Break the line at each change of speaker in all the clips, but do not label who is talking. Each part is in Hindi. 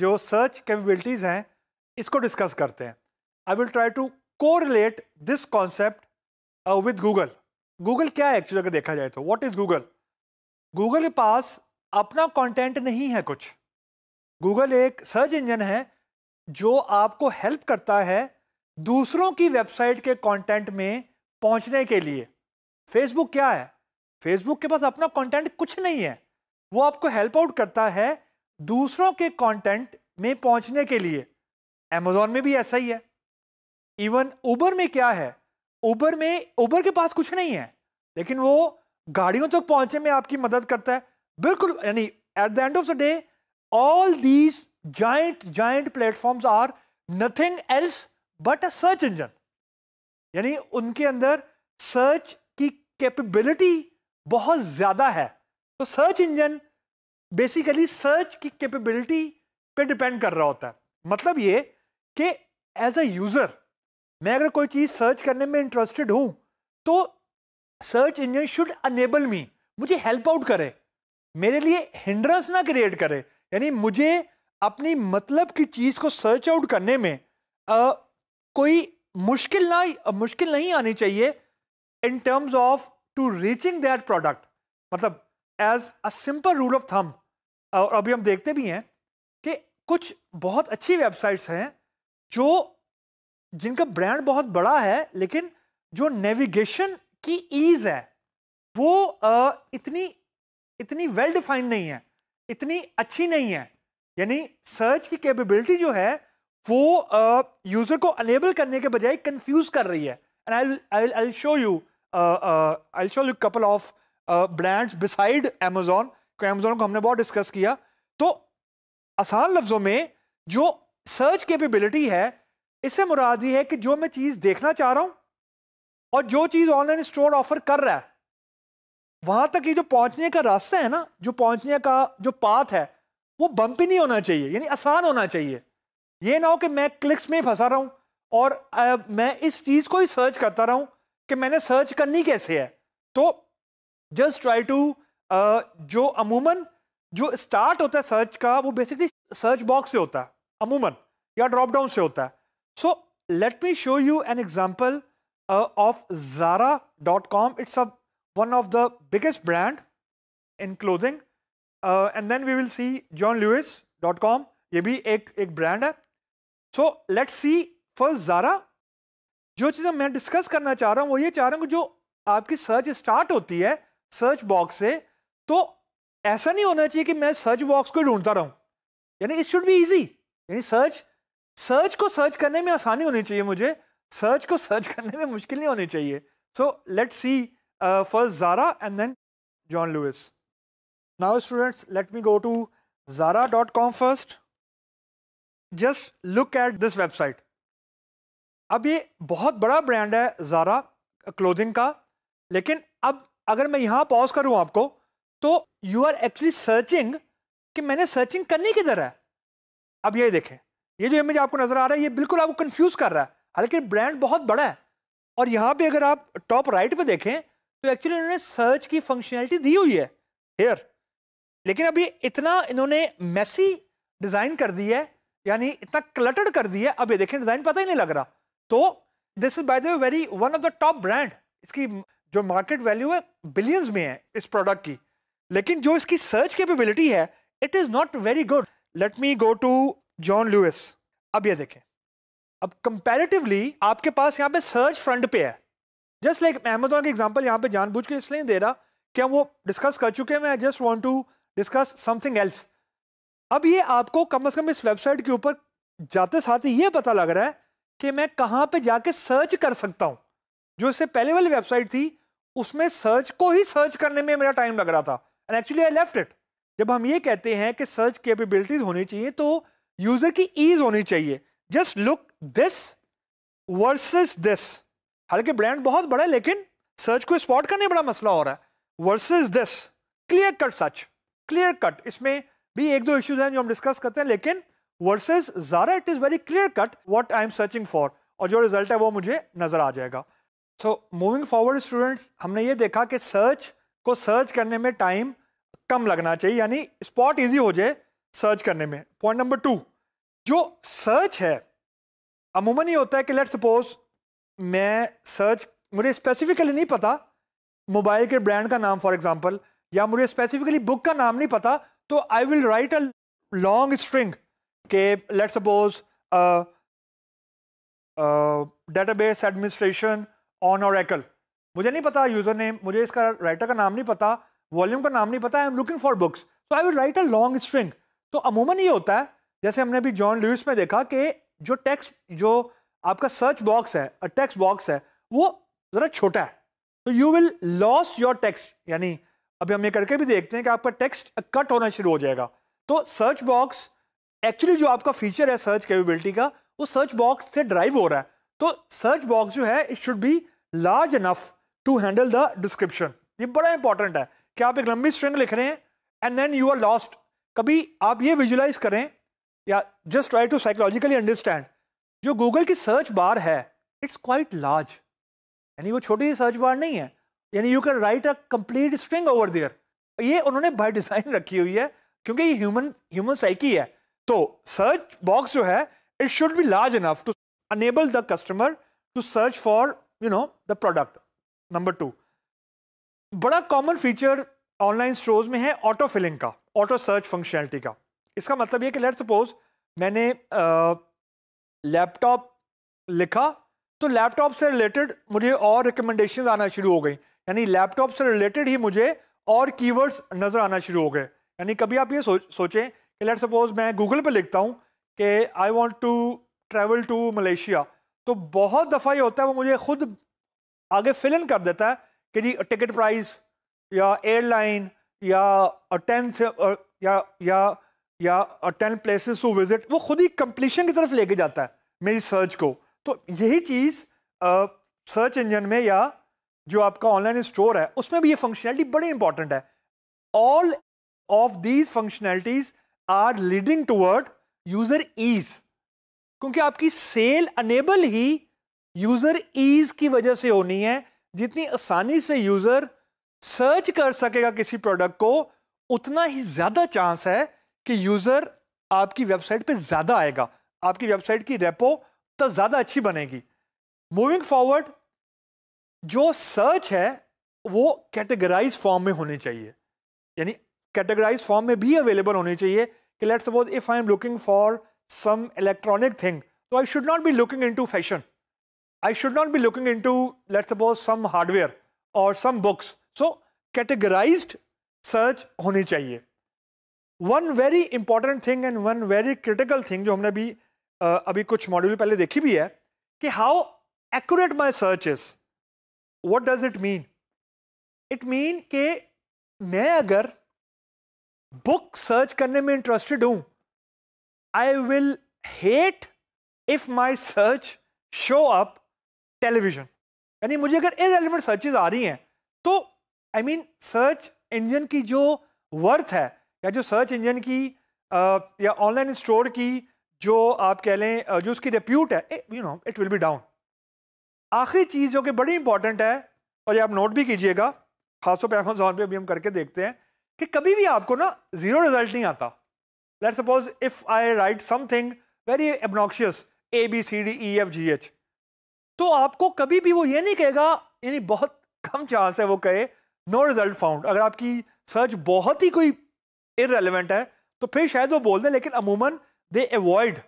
जो सर्च कैपेबिलिटीज़ हैं इसको डिस्कस करते हैं आई विल ट्राई टू को relate this concept with Google Google क्या है एक्चुअली अगर देखा जाए तो वॉट इज़ गूगल गूगल के पास अपना कॉन्टेंट नहीं है कुछ गूगल एक सर्च इंजन है जो आपको हेल्प करता है दूसरों की वेबसाइट के कंटेंट में पहुंचने के लिए फेसबुक क्या है फेसबुक के पास अपना कंटेंट कुछ नहीं है वो आपको हेल्प आउट करता है दूसरों के कंटेंट में पहुंचने के लिए अमेजोन में भी ऐसा ही है इवन उबर में क्या है उबर में उबर के पास कुछ नहीं है लेकिन वो गाड़ियों तक तो पहुंचने में आपकी मदद करता है बिल्कुल यानी at the end of the day all these giant giant platform are nothing else but a search engine यानी उनके अंदर सर्च की कैपेबिलिटी बहुत ज़्यादा है तो सर्च इंजन बेसिकली सर्च की कैपेबिलिटी पे डिपेंड कर रहा होता है मतलब ये कि एज अ यूज़र मैं अगर कोई चीज़ सर्च करने में इंटरेस्टेड हूं तो search engine should enable me मुझे हेल्प आउट करे मेरे लिए हिंड्रेंस ना क्रिएट करे यानी मुझे अपनी मतलब की चीज़ को सर्च आउट करने में आ, कोई मुश्किल ना मुश्किल नहीं आनी चाहिए in terms of to reaching that product मतलब as a simple rule of thumb और अभी हम देखते भी हैं कि कुछ बहुत अच्छी वेबसाइट्स हैं जो जिनका ब्रांड बहुत बड़ा है लेकिन जो नेविगेशन की ईज है वो इतनी इतनी वेल डिफाइंड नहीं है इतनी अच्छी नहीं है यानी सर्च की कैपेबिलिटी जो है वो यूज़र को अनेबल करने के बजाय कंफ्यूज कर रही है and I I show you I show you couple of brands beside Amazon को अमेजोन को हमने बहुत डिस्कस किया तो आसान लफ्ज़ों में जो सर्च कैपेबिलिटी है इससे मुराद ये है कि जो मैं चीज़ देखना चाह रहा हूँ और जो चीज़ ऑनलाइन स्टोर ऑफर कर रहा है वहां तक ये जो पहुँचने का रास्ता है ना जो पहुँचने का जो पाथ है वो बम नहीं होना चाहिए यानी आसान होना चाहिए ये ना हो कि मैं क्लिक्स में फंसा रहा हूं और आ, मैं इस चीज़ को ही सर्च करता रहा कि मैंने सर्च करनी कैसे है तो जस्ट ट्राई टू जो अमूमन जो स्टार्ट होता है सर्च का वो बेसिकली सर्च बॉक्स से होता है अमूमन या ड्रॉप डाउन से होता है so let me show you an example of Zara dot com it's a one of the biggest brand in clothing and then we will see John Lewis dot com ये भी एक एक ब्रांड है so let see first Zara जो चीज़ें मैं डिस्कस करना चाह रहा हूँ वो ये चाह रहा हूँ कि जो आपकी सर्च स्टार्ट होती है सर्च बॉक्स से तो ऐसा नहीं होना चाहिए कि मैं सर्च बॉक्स को ढूंढता रहूं यानी इट शुड बी इजी यानी सर्च सर्च को सर्च करने में आसानी होनी चाहिए मुझे सर्च को सर्च करने में मुश्किल नहीं होनी चाहिए so let see first Zara and then John Lewis now students let me go to Zara dot com first just look at this website अब ये बहुत बड़ा ब्रांड है जारा क्लोथिंग का लेकिन अब अगर मैं यहां पॉज करूं आपको तो यू आर एक्चुअली सर्चिंग कि मैंने सर्चिंग करनी किधर है अब ये देखें ये जो इमेज आपको नज़र आ रहा है ये बिल्कुल आपको कंफ्यूज कर रहा है हालांकि ब्रांड बहुत बड़ा है और यहां पे अगर आप टॉप राइट पे देखें तो एक्चुअली इन्होंने सर्च की फंक्शनैलिटी दी हुई है हेयर लेकिन अभी इतना इन्होंने मैसी डिज़ाइन कर दी है यानी इतना क्लटर कर दी है अब ये देखें डिज़ाइन पता ही नहीं लग रहा तो this is by the very one of the top brand इसकी जो मार्केट वैल्यू है बिलियंस में है इस प्रोडक्ट की लेकिन जो इसकी सर्च कैपेबिलिटी है it is not very good let me go to John Lewis अब ये देखें अब कंपैरेटिवली आपके पास यहाँ पे सर्च फ्रंट पे है जस्ट लाइक अमेजोन के एग्जाम्पल यहाँ पे जानबूझ के इसलिए दे रहा क्या वो डिस्कस कर चुके हैं I just want to discuss something else अब ये आपको कम अज़ कम इस वेबसाइट के ऊपर जाते साथ ही ये पता लग रहा है कि मैं कहाँ पे जाके सर्च कर सकता हूँ जो इससे पहले वाली वेबसाइट थी उसमें सर्च को ही सर्च करने में मेरा टाइम लग रहा था and actually I left it जब हम ये कहते हैं कि सर्च कैपेबिलिटीज होनी चाहिए तो यूजर की ईज होनी चाहिए just look this versus this हालांकि ब्रांड बहुत बड़ा है लेकिन सर्च को स्पॉट करने बड़ा मसला हो रहा है versus this clear cut such clear cut इसमें भी एक दो इश्यूज हैं जो हम डिस्कस करते हैं लेकिन versus Zara it is very clear cut what I am searching for और जो रिजल्ट है वो मुझे नजर आ जाएगा सो मूविंग फॉरवर्ड स्टूडेंट्स हमने ये देखा कि सर्च को सर्च करने में टाइम कम लगना चाहिए यानी स्पॉट इजी हो जाए सर्च करने में पॉइंट नंबर टू जो सर्च है अमूमन ये होता है कि लेट सपोज मैं सर्च मुझे स्पेसिफिकली नहीं पता मोबाइल के ब्रांड का नाम फॉर एग्जांपल या मुझे स्पेसिफिकली बुक का नाम नहीं पता तो I will write a long string के let suppose database administration on Oracle मुझे नहीं पता यूजर नेम मुझे इसका राइटर का नाम नहीं पता वॉल्यूम का नाम नहीं पता I am looking for books तो I will write a long string तो अमूमन ये होता है जैसे हमने अभी जॉन ल्यूस में देखा कि जो टेक्स्ट जो आपका सर्च बॉक्स है टेक्स्ट बॉक्स है वो ज़रा छोटा है तो you will lost your text यानी अभी हम ये करके भी देखते हैं कि आपका टेक्स्ट कट होना शुरू हो जाएगा तो सर्च बॉक्स एक्चुअली जो आपका फीचर है सर्च कैपेबिलिटी का वो सर्च बॉक्स से ड्राइव हो रहा है तो सर्च बॉक्स जो है it should be large enough to handle the description ये बड़ा इंपॉर्टेंट है कि आप एक लंबी स्ट्रिंग लिख रहे हैं and then you are lost कभी आप ये विजुलाइज करें या just try to psychologically understand जो गूगल की सर्च बार है इट्स क्वाइट लार्ज यानी वो छोटी सर्च बार नहीं है यानी you can write a complete string over there ये उन्होंने बाय डिज़ाइन रखी हुई है क्योंकि ये ह्यूमन ह्यूमन साइकी है तो सर्च बॉक्स जो है it should be large enough to enable the customer to search for you know the product number two बड़ा कॉमन फीचर ऑनलाइन स्टोर्स में है ऑटो फिलिंग का ऑटो सर्च फंक्शनलिटी का इसका मतलब ये कि लेट सपोज मैंने लैपटॉप लिखा तो लैपटॉप से रिलेटेड मुझे और रिकमेंडेशन आना शुरू हो गई यानी लैपटॉप से रिलेटेड ही मुझे और कीवर्ड्स नज़र आना शुरू हो गए यानी कभी आप ये सोच सोचें कि लेट सपोज मैं गूगल पर लिखता हूँ कि I want to travel to Malaysia तो बहुत दफ़ा ये होता है वो मुझे खुद आगे फिल इन कर देता है कि जी टिकट प्राइस या एयरलाइन या टेंथ या या या टेन प्लेसेस टू विजिट वो खुद ही कंप्लीशन की तरफ लेके जाता है मेरी सर्च को तो यही चीज़ सर्च इंजन में या जो आपका ऑनलाइन स्टोर है उसमें भी ये फंक्शनैलिटी बड़ी इंपॉर्टेंट है all of these functionalities are leading toward user ease क्योंकि आपकी सेल अनेबल ही यूजर ईज की वजह से होनी है जितनी आसानी से यूजर सर्च कर सकेगा किसी प्रोडक्ट को उतना ही ज्यादा चांस है कि यूजर आपकी वेबसाइट पे ज्यादा आएगा आपकी वेबसाइट की रेपो तब ज्यादा अच्छी बनेगी मूविंग फॉरवर्ड जो सर्च है वो कैटेगराइज फॉर्म में होनी चाहिए यानी कैटेगराइज फॉर्म में भी अवेलेबल होनी चाहिए कि let suppose if I am looking for some electronic thing. So I should not be looking into fashion. I should not be looking into, let's suppose, some hardware or some books. So categorized search होनी चाहिए. One very important thing and one very critical thing जो हमने अभी अभी कुछ मॉड्यूल पहले देखी भी है कि how accurate my search is. What does it mean? It mean के मैं अगर book search करने में interested हूँ I will hate if my search show up television यानी मुझे अगर इन एलिमेंट सर्चेज आ रही हैं तो आई मीन सर्च इंजन की जो वर्थ है या जो सर्च इंजन की आ, या ऑनलाइन स्टोर की जो आप कह लें जो उसकी रिप्यूट है you know it will be down आखिरी चीज़ जो कि बड़ी इंपॉर्टेंट है और ये आप नोट भी कीजिएगा खासतौर पर अमेजोन पे भी हम करके देखते हैं कि कभी भी आपको ना ज़ीरो रिजल्ट नहीं आता Let's suppose if I write something very obnoxious A B C D E F G H तो आपको कभी भी वो ये नहीं कहेगा यानी बहुत कम चांस है वो कहे नो रिजल्ट फाउंड अगर आपकी सर्च बहुत ही कोई इरेलीवेंट है तो फिर शायद वो बोल दें लेकिन अमूमन they avoid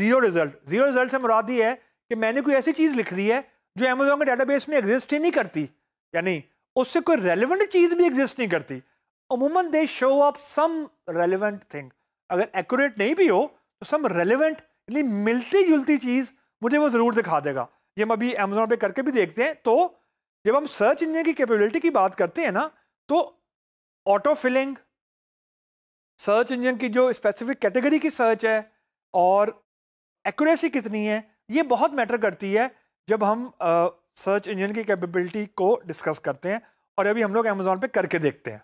zero result zero result से मुराद ये है कि मैंने कोई ऐसी चीज़ लिख दी है जो अमेजोन के डाटा बेस में एग्जिस्ट ही नहीं करती यानी उससे कोई रेलिवेंट चीज़ भी एग्जिस्ट नहीं करती अमूमन they show up some relevant thing अगर एक्यूरेट नहीं भी हो तो सम रेलिवेंट यानी मिलती जुलती चीज़ मुझे वो ज़रूर दिखा देगा ये हम अभी अमेजोन पे करके भी देखते हैं तो जब हम सर्च इंजन की कैपेबिलिटी की बात करते हैं ना तो ऑटो फिलिंग सर्च इंजन की जो स्पेसिफिक कैटेगरी की सर्च है और एक्यूरेसी कितनी है ये बहुत मैटर करती है जब हम सर्च इंजन की कैपेबिलिटी को डिस्कस करते हैं और अभी हम लोग अमेजोन पे करके देखते हैं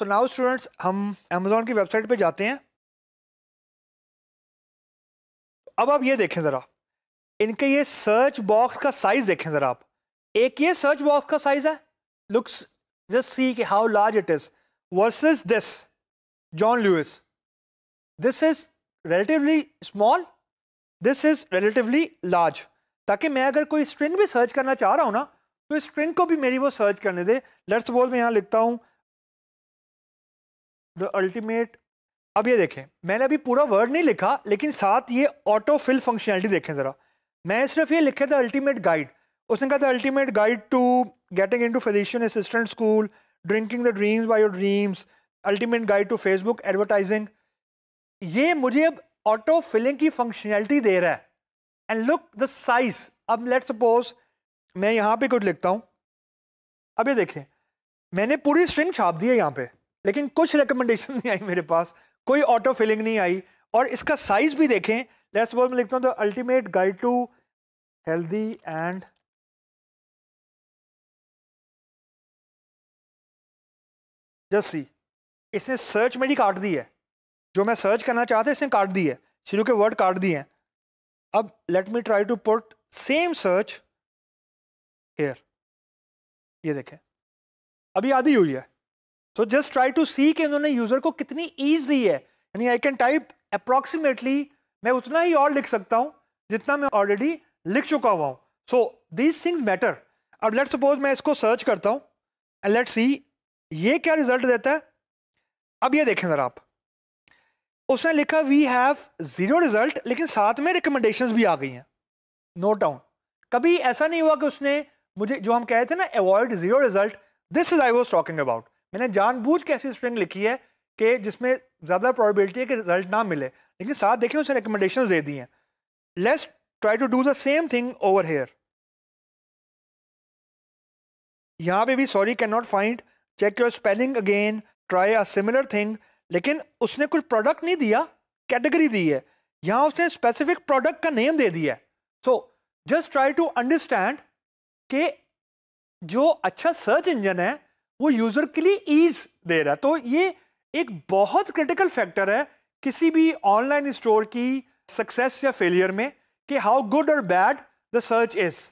सो नाउ स्टूडेंट्स हम अमेजोन की वेबसाइट पे जाते हैं अब आप ये देखें ज़रा इनके ये सर्च बॉक्स का साइज़ देखें ज़रा आप एक ये सर्च बॉक्स का साइज़ है लुक्स जस्ट सी के how large it is versus this John Lewis this is relatively small this is relatively large ताकि मैं अगर कोई स्ट्रिंग भी सर्च करना चाह रहा हूं ना तो स्ट्रिंग को भी मेरी वो सर्च करने दे लेट्स बोल मैं यहां लिखता हूं द अल्टीमेट अब ये देखें मैंने अभी पूरा वर्ड नहीं लिखा लेकिन साथ ये ऑटो फिल फंक्शनैलिटी देखें ज़रा मैं सिर्फ ये लिखे था अल्टीमेट गाइड उसने कहा था ultimate guide to getting in to physician assistant school drinking the dreams by your dreams ultimate guide to Facebook advertising ये मुझे अब ऑटो फिलिंग की फंक्शनैलिटी दे रहा है एंड लुक द साइज अब लेट सपोज मैं यहाँ पे कुछ लिखता हूँ अब ये देखें मैंने पूरी स्ट्रिंग छाप दी है यहाँ पे लेकिन कुछ रिकमेंडेशन नहीं आई मेरे पास कोई ऑटो फिलिंग नहीं आई और इसका साइज भी देखें लेट्स सपोज मैं लिखता हूँ the ultimate guide to healthy and just see इसने सर्च मेरी काट दी है जो मैं सर्च करना चाहता इसने काट दी है शुरू के वर्ड काट दिए हैं अब let me try to put same search here ये देखें अभी आधी हुई है so just try to see कि इन्होंने यूजर को कितनी ईज दी है यानी आई कैन टाइप अप्रॉक्सीमेटली मैं उतना ही और लिख सकता हूँ जितना मैं ऑलरेडी लिख चुका हुआ हूँ सो दीज थिंग्स मैटर अब लेट सपोज मैं इसको सर्च करता हूँ एंड लेट सी ये क्या रिजल्ट देता है अब ये देखें जरा आप उसने लिखा वी हैव जीरो रिजल्ट लेकिन साथ में रिकमेंडेशन भी आ गई हैं नो डाउन कभी ऐसा नहीं हुआ कि उसने मुझे जो हम कह रहे थे ना avoid zero result this is I was talking about मैंने जानबूझ के ऐसी स्ट्रिंग लिखी है कि जिसमें ज़्यादा प्रॉबिलिटी है कि रिजल्ट ना मिले लेकिन साथ देखिए उसने रिकमेंडेशन दे दी हैं let's try to do the same thing over here यहाँ पे भी sorry can not find check your spelling again try a similar thing लेकिन उसने कुछ प्रोडक्ट नहीं दिया कैटेगरी दी है यहाँ उसने स्पेसिफिक प्रोडक्ट का नेम दे दिया है so just try to understand के जो अच्छा सर्च इंजन है वो यूजर के लिए ईज दे रहा है तो ये एक बहुत क्रिटिकल फैक्टर है किसी भी ऑनलाइन स्टोर की सक्सेस या फेलियर में कि हाउ गुड और बैड द सर्च इज़